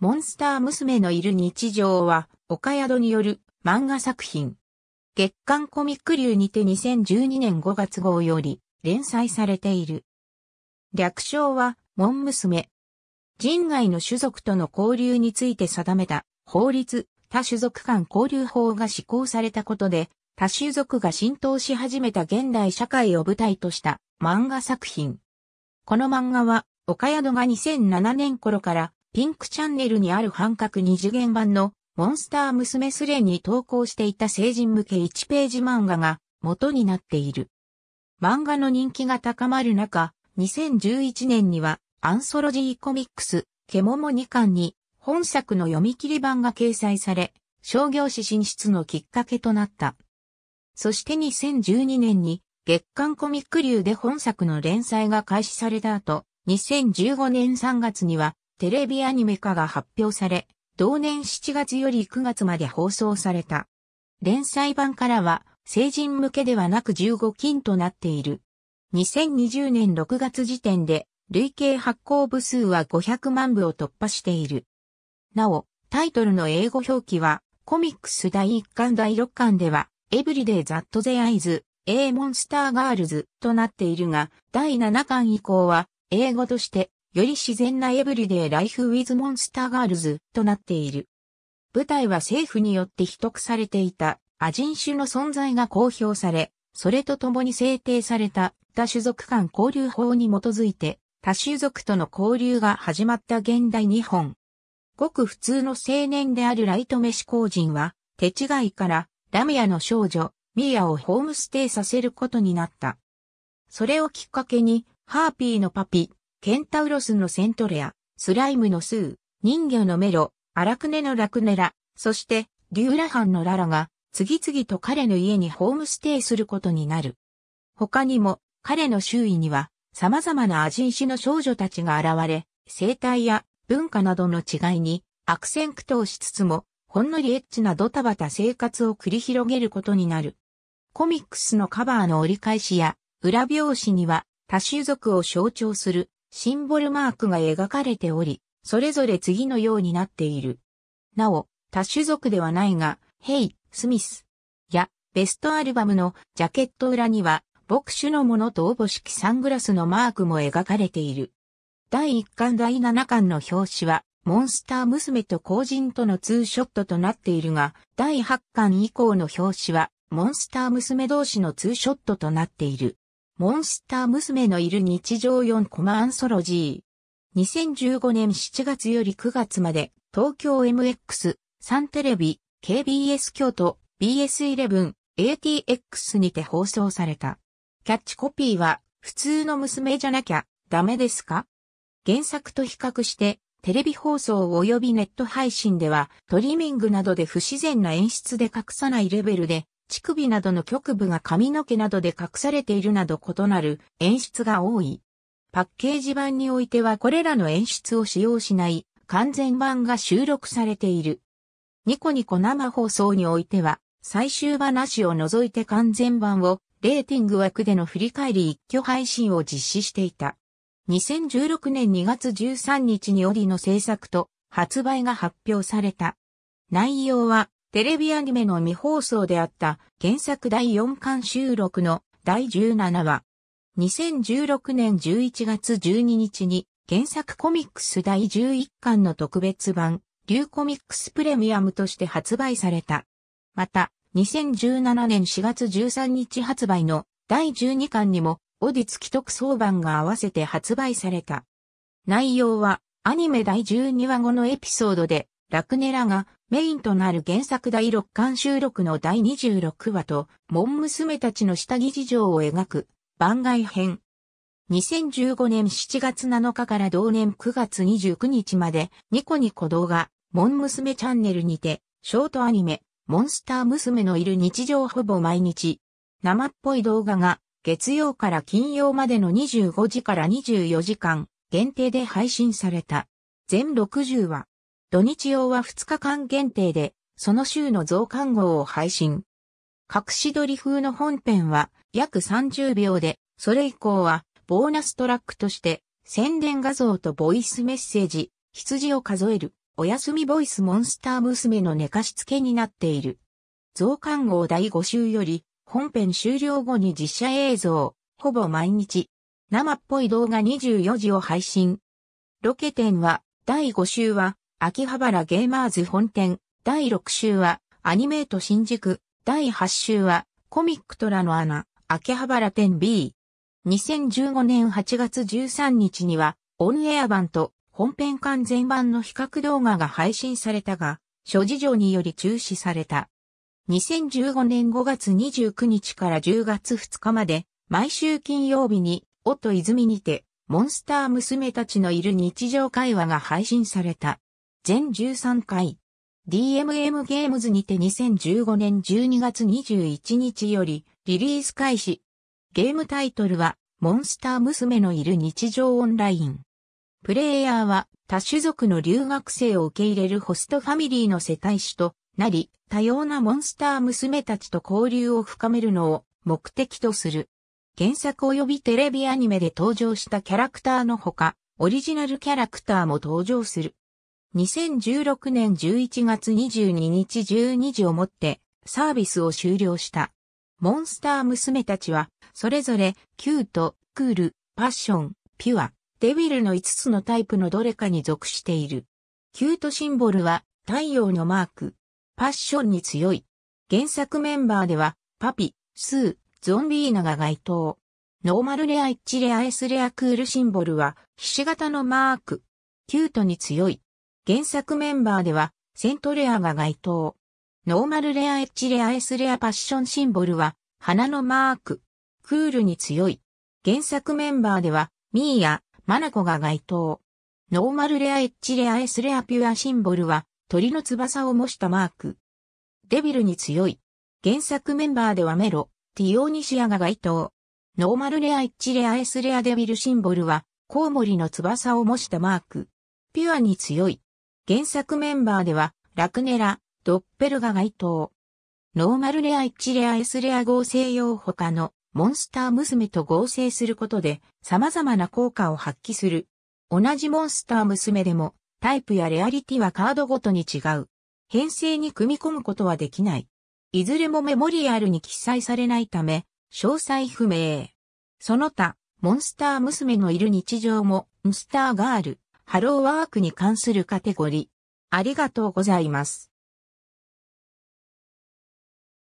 モンスター娘のいる日常は、岡宿による漫画作品。月刊コミック流にて2012年5月号より連載されている。略称は、モン娘。人外の種族との交流について定めた法律、他種族間交流法が施行されたことで、他種族が浸透し始めた現代社会を舞台とした漫画作品。この漫画は、岡宿が2007年頃からピンクチャンネルにある半角二次元版のモンスター娘スレに投稿していた成人向け1ページ漫画が元になっている。漫画の人気が高まる中、2011年にはアンソロジーコミックス、ケモモ2巻に本作の読み切り版が掲載され、商業誌進出のきっかけとなった。そして2012年に月刊コミック流で本作の連載が開始された後、2015年3月にはテレビアニメ化が発表され、同年7月より9月まで放送された。連載版からは、成人向けではなく15金となっている。2020年6月時点で、累計発行部数は500万部を突破している。なお、タイトルの英語表記は、コミックス第1巻第6巻では、エブリデイ・ザット・ゼ・アイズ、A モンスター・ガールズとなっているが、第7巻以降は、英語として、より自然なエブリデイ・ライフ・ウィズ・モンスター・ガールズとなっている。舞台は政府によって秘匿されていたア人種の存在が公表され、それと共に制定された多種族間交流法に基づいて多種族との交流が始まった現代日本。ごく普通の青年であるライトメシ工人は、手違いからラミアの少女、ミーアをホームステイさせることになった。それをきっかけに、ハーピーのパピ、ケンタウロスのセントレア、スライムのスー、人魚のメロ、アラクネのラクネラ、そして、リューラハンのララが、次々と彼の家にホームステイすることになる。他にも、彼の周囲には、様々なアジン種の少女たちが現れ、生態や文化などの違いに悪戦苦闘しつつも、ほんのりエッチなドタバタ生活を繰り広げることになる。コミックスのカバーの折り返しや、裏表紙には、多種族を象徴するシンボルマークが描かれており、それぞれ次のようになっている。なお、多種族ではないが、ヘイ、スミス、や、ベストアルバムのジャケット裏には、牧師のものとおぼしきサングラスのマークも描かれている。第1巻第7巻の表紙は、モンスター娘と後人とのツーショットとなっているが、第8巻以降の表紙は、モンスター娘同士のツーショットとなっている。モンスター娘のいる日常4コマアンソロジー。2015年7月より9月まで、東京 MX、サンテレビ、KBS 京都、BS11、ATX にて放送された。キャッチコピーは、普通の娘じゃなきゃ、ダメですか原作と比較して、テレビ放送及びネット配信では、トリミングなどで不自然な演出で隠さないレベルで、乳首などの局部が髪の毛などで隠されているなど異なる演出が多い。パッケージ版においてはこれらの演出を使用しない完全版が収録されている。ニコニコ生放送においては最終話を除いて完全版をレーティング枠での振り返り一挙配信を実施していた。2016年2月13日に折の制作と発売が発表された。内容はテレビアニメの未放送であった原作第4巻収録の第17話。2016年11月12日に原作コミックス第11巻の特別版、リューコミックスプレミアムとして発売された。また、2017年4月13日発売の第12巻にも、オディツ既得相版が合わせて発売された。内容は、アニメ第12話後のエピソードで、ラクネラがメインとなる原作第6巻収録の第26話と、モン娘たちの下着事情を描く番外編。2015年7月7日から同年9月29日まで、ニコニコ動画、モン娘チャンネルにて、ショートアニメ、モンスター娘のいる日常ほぼ毎日。生っぽい動画が、月曜から金曜までの25時から24時間、限定で配信された。全60話。土日用は2日間限定で、その週の増刊号を配信。隠し撮り風の本編は約30秒で、それ以降はボーナストラックとして宣伝画像とボイスメッセージ、羊を数える、おやすみボイスモンスター娘の寝かしつけになっている。増刊号第5週より、本編終了後に実写映像、ほぼ毎日、生っぽい動画24時を配信。ロケ店は、第5週は、秋葉原ゲーマーズ本店、第6週は、アニメート新宿、第8週は、コミックトラの穴、秋葉原店 B。2015年8月13日には、オンエア版と本編完全版の比較動画が配信されたが、諸事情により中止された。2015年5月29日から10月2日まで、毎週金曜日に、音泉にて、モンスター娘たちのいる日常会話が配信された。全13回。DMM ゲームズにて2015年12月21日よりリリース開始。ゲームタイトルはモンスター娘のいる日常オンライン。プレイヤーは多種族の留学生を受け入れるホストファミリーの世帯主となり、多様なモンスター娘たちと交流を深めるのを目的とする。原作及びテレビアニメで登場したキャラクターのほか、オリジナルキャラクターも登場する。2016年11月22日12時をもってサービスを終了した。モンスター娘たちは、それぞれ、キュート、クール、パッション、ピュア、デビルの5つのタイプのどれかに属している。キュートシンボルは、太陽のマーク。パッションに強い。原作メンバーでは、パピ、スー、ゾンビーナが該当。ノーマルレアエッジレアエスレアクールシンボルは、菱形のマーク。キュートに強い。原作メンバーでは、セントレアが該当。ノーマルレアエッジレアエスレアパッションシンボルは、花のマーク。クールに強い。原作メンバーでは、ミーやマナコが該当。ノーマルレアエッジレアエスレアピュアシンボルは、鳥の翼を模したマーク。デビルに強い。原作メンバーではメロ、ティオニシアが該当。ノーマルレアエッジレアエスレアデビルシンボルは、コウモリの翼を模したマーク。ピュアに強い。原作メンバーでは、ラクネラ、ドッペルガ該当。ノーマルレア1レア S レア合成用他のモンスター娘と合成することで様々な効果を発揮する。同じモンスター娘でもタイプやレアリティはカードごとに違う。編成に組み込むことはできない。いずれもメモリアルに記載されないため、詳細不明。その他、モンスター娘のいる日常も、ムスターガール、ハローワークに関するカテゴリー。ありがとうございます。